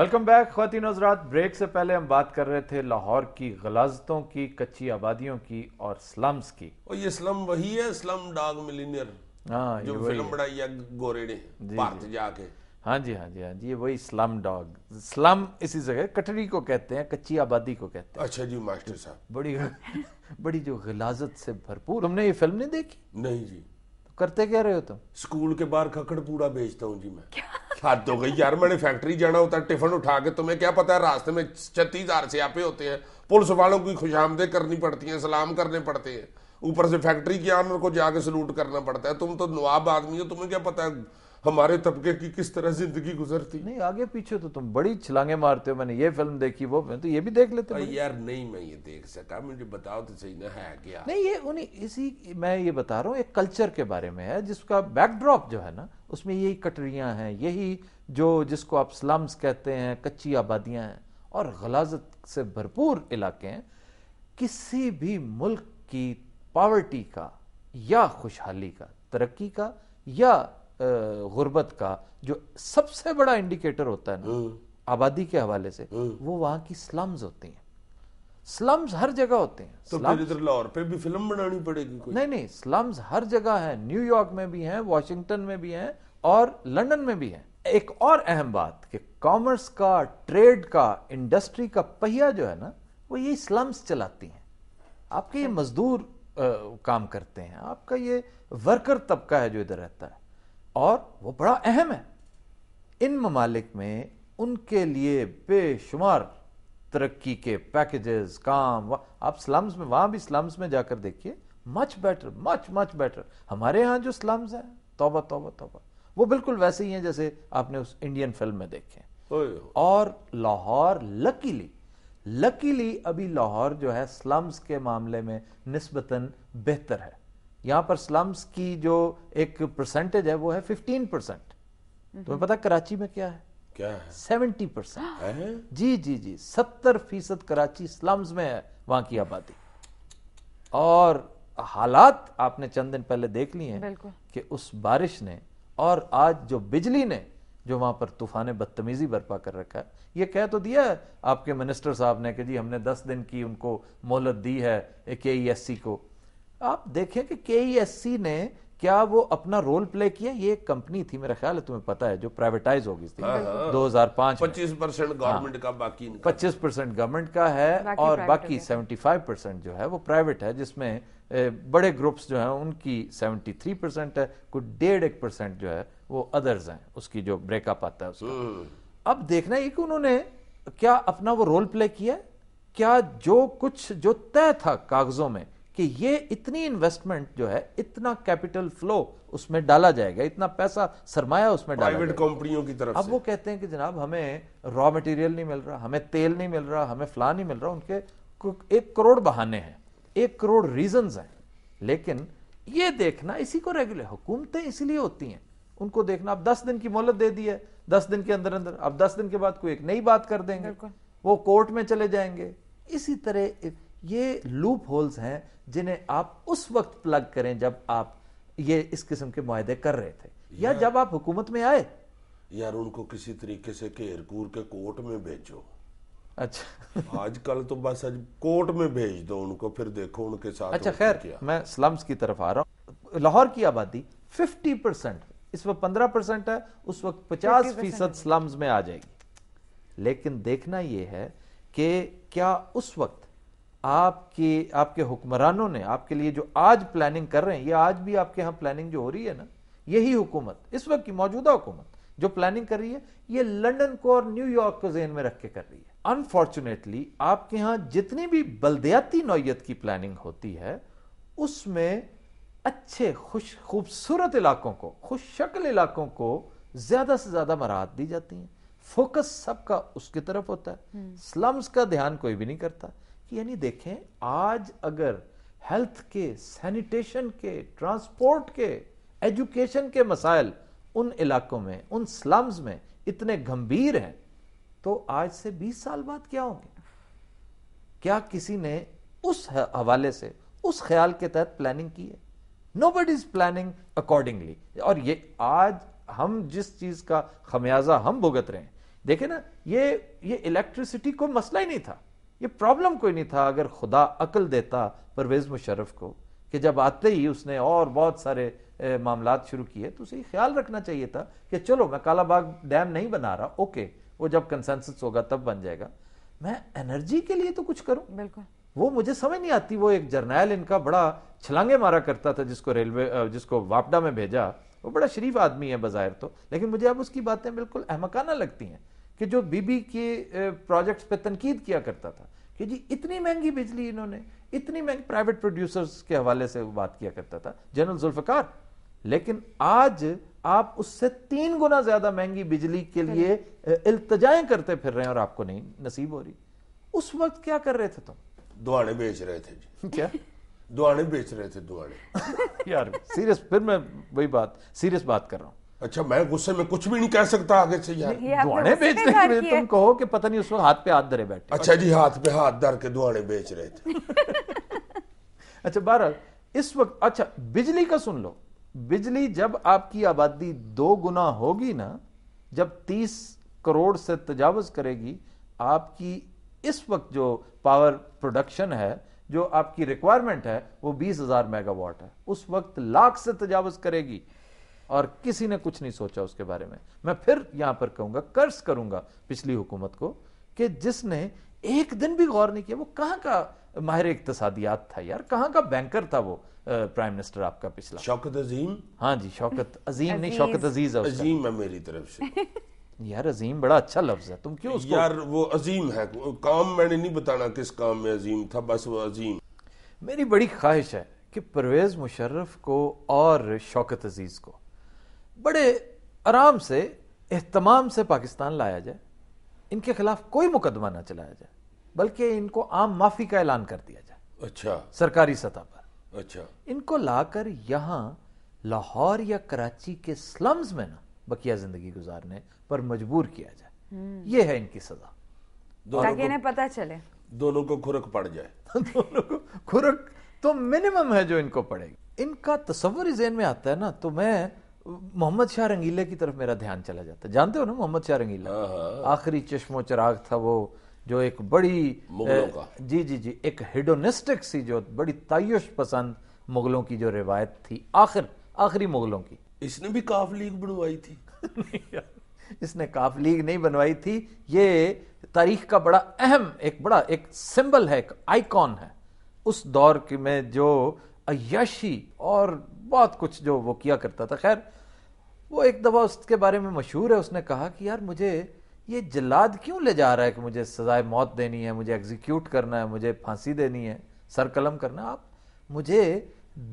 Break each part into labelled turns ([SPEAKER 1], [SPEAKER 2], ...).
[SPEAKER 1] Welcome back खातिन हजरात break से पहले हम बात कर रहे थे लाहौर की गलाजतों की कच्ची आबादियों की और स्लम्स की और ये स्लम वही है स्लम डॉग मिलीनियर हाँ जो फिल्म बनाई है गोरे ने भारत जाके हाँ जी हाँ जी हाँ जी ये वही स्लम डॉग स्लम इसी जगह कटरी को कहते हैं कच्ची आबादी को कहते हैं अच्छा जी मास्टर साहब बड़ी बड़ी जो गलाजत से भरपूर हमने ये फिल्म नहीं देखी नहीं जी तो करते कह रहे हो तुम स्कूल के बाहर खकड़ पूरा बेचता हूँ जी मैं हाथ धो गई यार मैंने फैक्ट्री जाना होता है टिफिन उठा के तुम्हें क्या पता है रास्ते में छत्तीस हजार से आपे होते हैं पुलिस वालों की खुशामदे करनी पड़ती है सलाम करने पड़ते हैं ऊपर से फैक्ट्री के आनर को जाके सलूट करना पड़ता है तुम तो नवाब आदमी हो तुम्हें क्या पता है हमारे तबके की किस तरह जिंदगी गुजरती नहीं आगे पीछे तो तुम बड़ी छलांगे मारते हो मैंने ये फिल्म देखी वो मैं तो ये भी देख लेते यार नहीं मैं ये देख सका मुझे बताओ तो सही ना है क्या नहीं ये उन्हें इसी मैं ये बता रहा हूँ एक कल्चर के बारे में है जिसका बैकड्रॉप जो है ना उसमें यही कटरियाँ हैं यही जो जिसको आप स्लम्स कहते हैं कच्ची आबादियाँ हैं और गलाजत से भरपूर इलाके हैं किसी भी मुल्क की पावर्टी का या खुशहाली का तरक्की का या गुर्बत का जो सबसे बड़ा इंडिकेटर होता है ना हम्म। आबादी के हवाले से हम्म। वो वहां की स्लम्स होती हैं स्लम्स हर जगह होते हैं तो फिर इधर लाहौर पे भी फिल्म बनानी पड़ेगी कोई नहीं नहीं स्लम्स हर जगह है न्यूयॉर्क में भी हैं वॉशिंगटन में भी हैं और लंदन में भी हैं एक और अहम बात कि कॉमर्स का ट्रेड का इंडस्ट्री का पहिया जो है ना वो ये स्लम्स चलाती हैं आपके ये मजदूर आ, काम करते हैं आपका ये वर्कर तबका है जो इधर रहता है और वो बड़ा अहम है इन ममालिक में उनके लिए बेशुमार तरक्की के पैकेजेस काम आप स्लम्स में वहां भी स्लम्स में जाकर देखिए much better much much better हमारे यहाँ जो स्लम्स हैं तोबा तोबा तोबा वो बिल्कुल वैसे ही हैं जैसे आपने उस इंडियन फिल्म में देखे और लाहौर लकीली लकीली अभी लाहौर जो है स्लम्स के मामले में नस्बता बेहतर है यहाँ पर स्लम्स की जो एक परसेंटेज है वो है फिफ्टीन हम्म परसेंट तुम्हें हम्म। पता कराची में क्या है क्या है सेवेंटी परसेंट जी जी जी सत्तर फीसद कराची स्लम्स में है वहां की आबादी और हालात आपने चंद दिन पहले देख लिए हैं कि उस बारिश ने और आज जो बिजली ने जो वहां पर तूफान बदतमीजी बर्पा कर रखा है ये कह तो दिया है आपके मिनिस्टर साहब ने कि जी हमने दस दिन की उनको मोहलत दी है के ई एस सी को आप देखें कि के e ने क्या वो अपना रोल प्ले किया ये एक कंपनी थी मेरा ख्याल है तुम्हें पता है जो प्राइवेटाइज हो गई थी हाँ, हाँ। दो हजार पांच पच्चीस परसेंट गवर्नमेंट हाँ। का बाकी पच्चीस परसेंट गवर्नमेंट का है बाकी और बाकी सेवेंटी फाइव परसेंट जो है वो प्राइवेट है जिसमें बड़े ग्रुप्स जो हैं उनकी सेवेंटी थ्री परसेंट है कुछ डेढ़ एक परसेंट जो है वो अदर्स हैं उसकी जो ब्रेकअप आता है उसका हम्म। अब देखना है कि उन्होंने क्या अपना वो रोल प्ले किया क्या जो कुछ जो तय था कागजों में कि ये इतनी इन्वेस्टमेंट जो है इतना कैपिटल फ्लो उसमें डाला जाएगा इतना पैसा सरमाया उसमें डाला प्राइवेट कंपनियों की तरफ अब से। वो कहते हैं कि जनाब हमें रॉ मटेरियल नहीं मिल रहा हमें तेल नहीं मिल रहा हमें फ्ला नहीं मिल रहा उनके एक करोड़ बहाने हैं एक करोड़ रीजन हैं लेकिन ये देखना इसी को रेगुलर हुकूमतें इसलिए होती हैं उनको देखना अब दस दिन की मोहलत दे दी है दस दिन के अंदर अंदर अब दस दिन के बाद कोई एक नई बात कर देंगे वो कोर्ट में चले जाएंगे इसी तरह ये लूप होल्स हैं जिन्हें आप उस वक्त प्लग करें जब आप ये इस किस्म के मुहिदे कर रहे थे या, या जब आप हुकूमत में आए यार उनको किसी तरीके से घेर के कोर्ट में भेजो अच्छा आजकल तो बस आज कोर्ट में भेज दो उनको फिर देखो उनके साथ अच्छा खैर मैं स्लम्स की तरफ आ रहा हूँ लाहौर की आबादी 50 परसेंट इस वक्त 15 परसेंट है उस वक्त 50 फीसद स्लम्स में आ जाएगी लेकिन देखना यह है कि क्या उस वक्त आपके आपके हुक्मरानों ने आपके लिए जो आज प्लानिंग कर रहे हैं ये आज भी आपके यहाँ प्लानिंग जो हो रही है ना यही हुकूमत इस वक्त की मौजूदा हुकूमत जो प्लानिंग कर रही है ये लंदन को और न्यूयॉर्क को जेन में रख के कर रही है अनफॉर्चुनेटली आपके यहाँ जितनी भी बल्दियाती नौयत की प्लानिंग होती है उसमें अच्छे खुश खूबसूरत इलाकों को खुश शक्ल इलाकों को ज्यादा से ज्यादा मराहत दी जाती है फोकस सबका उसकी तरफ होता है स्लम्स हम्म। का ध्यान कोई भी नहीं करता कि यानी देखें आज अगर हेल्थ के सैनिटेशन के ट्रांसपोर्ट के एजुकेशन के मसाइल उन इलाकों में उन स्लम्स में इतने गंभीर हैं तो आज से 20 साल बाद क्या होंगे क्या किसी ने उस हवाले से उस ख्याल के तहत प्लानिंग की है nobody is planning accordingly और ये आज हम जिस चीज का खमियाजा हम भुगत रहे हैं देखे ना ये ये इलेक्ट्रिसिटी को मसला ही नहीं था ये प्रॉब्लम कोई नहीं था अगर खुदा अकल देता परवेज़ मुशरफ को कि जब आते ही उसने और बहुत सारे मामला शुरू किए तो उसे ख्याल रखना चाहिए था कि चलो मैं कालाबाग डैम नहीं बना रहा ओके वो जब कंसेंसस होगा तब बन जाएगा मैं एनर्जी के लिए तो कुछ करूं बिल्कुल वो मुझे समझ नहीं आती वो एक जर्नैल इनका बड़ा छलांगे मारा करता था जिसको रेलवे जिसको वापडा में भेजा वो बड़ा शरीफ आदमी है बाजायर तो लेकिन मुझे अब उसकी बातें बिल्कुल अहमकाना लगती हैं कि जो बीबी के प्रोजेक्ट्स पे तनकीद किया करता था कि जी इतनी महंगी बिजली इन्होंने इतनी महंगी प्राइवेट प्रोड्यूसर्स के हवाले से बात किया करता था जनरल जुल्फकार लेकिन आज आप उससे तीन गुना ज्यादा महंगी बिजली के लिए इल्तजाएं करते फिर रहे हैं और आपको नहीं नसीब हो रही उस वक्त क्या कर रहे थे तुम दुआड़े बेच रहे थे जी क्या दुआड़े बेच रहे थे दुआड़े यार सीरियस फिर मैं वही बात सीरियस बात कर रहा हूं अच्छा मैं गुस्से में कुछ भी नहीं कह सकता आगे से यार दुआने बेच रहे थे तुम कहो कि पता नहीं उस वक्त हाथ पे हाथ धरे बैठे अच्छा जी हाथ पे हाथ धर के दुआने बेच रहे थे अच्छा बहरहाल इस वक्त अच्छा बिजली का सुन लो बिजली जब आपकी आबादी दो गुना होगी ना जब तीस करोड़ से तजावज करेगी आपकी इस वक्त जो पावर प्रोडक्शन है जो आपकी रिक्वायरमेंट है वो बीस हजार मेगावाट है उस वक्त लाख से तजावज करेगी और किसी ने कुछ नहीं सोचा उसके बारे में मैं फिर यहां पर कहूंगा कर्ज करूंगा पिछली हुकूमत को कि जिसने एक दिन भी गौर नहीं किया वो कहां का माहिर इकतियात था यार कहां का बैंकर था वो प्राइम मिनिस्टर आपका पिछला शौकत अजीम हाँ जी शौकत अजीम नहीं शौकत अजीज अजीम है मेरी तरफ से यार अजीम बड़ा अच्छा लफ्ज है तुम क्यों उसको यार वो अजीम है काम मैंने नहीं बताना किस काम में अजीम था बस वो अजीम मेरी बड़ी ख्वाहिश है कि परवेज मुशर्रफ को और शौकत अजीज को बड़े आराम से एहतमाम से पाकिस्तान लाया जाए इनके खिलाफ कोई मुकदमा ना चलाया जाए बल्कि इनको आम माफी का ऐलान कर दिया जाए अच्छा सरकारी सतह पर अच्छा इनको लाकर यहां लाहौर या कराची के स्लम्स में ना बकिया जिंदगी गुजारने पर मजबूर किया जाए हम्म। ये है इनकी सजा ताकि इन्हें पता चले दोनों को खुरक पड़ जाए दोनों को खुरक तो मिनिमम है जो इनको पड़ेगी इनका तस्वर ही जेन में आता है ना तो मैं मोहम्मद शाह रंगीले की तरफ मेरा ध्यान चला जाता जानते हो ना मोहम्मद शाह रंगीला हाँ, हाँ। आखिरी चश्मो चिराग था वो जो एक बड़ी का। जी जी जी एक हेडोनिस्टिक सी जो बड़ी तयश पसंद मुगलों की जो रिवायत थी आखिर आखिरी मुगलों की इसने भी काफ लीग बनवाई थी इसने काफ लीग नहीं बनवाई थी ये तारीख का बड़ा अहम एक बड़ा एक सिंबल है एक आइकॉन है उस दौर के में जो अयशी और बहुत कुछ जो वो किया करता था खैर वो एक दफ़ा उसके बारे में मशहूर है उसने कहा कि यार मुझे ये जल्लाद क्यों ले जा रहा है कि मुझे सजाए मौत देनी है मुझे एग्जीक्यूट करना है मुझे फांसी देनी है सर कलम करना आप मुझे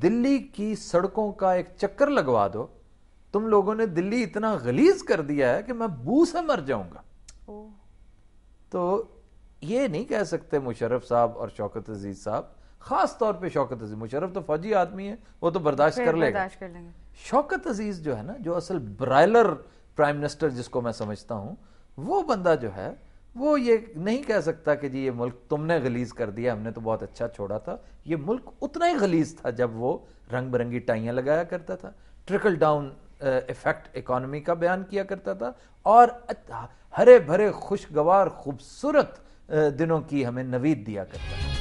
[SPEAKER 1] दिल्ली की सड़कों का एक चक्कर लगवा दो तुम लोगों ने दिल्ली इतना गलीज कर दिया है कि मैं बू से मर जाऊंगा तो ये नहीं कह सकते मुशरफ साहब और शौकत अजीज साहब खास तौर पे शौकत अजीज मुशरफ तो फौजी आदमी है वो तो बर्दाश्त कर लेगा कर लेंगे शौकत अजीज जो है ना जो असल ब्रायलर प्राइम मिनिस्टर जिसको मैं समझता हूँ वो बंदा जो है वो ये नहीं कह सकता कि जी ये मुल्क तुमने गलीज कर दिया हमने तो बहुत अच्छा छोड़ा था ये मुल्क उतना ही गलीज था जब वो रंग बिरंगी टाइयाँ लगाया करता था ट्रिकल डाउन इफेक्ट इकोनॉमी का बयान किया करता था और हरे भरे खुशगवार खूबसूरत दिनों की हमें नवीद दिया करता था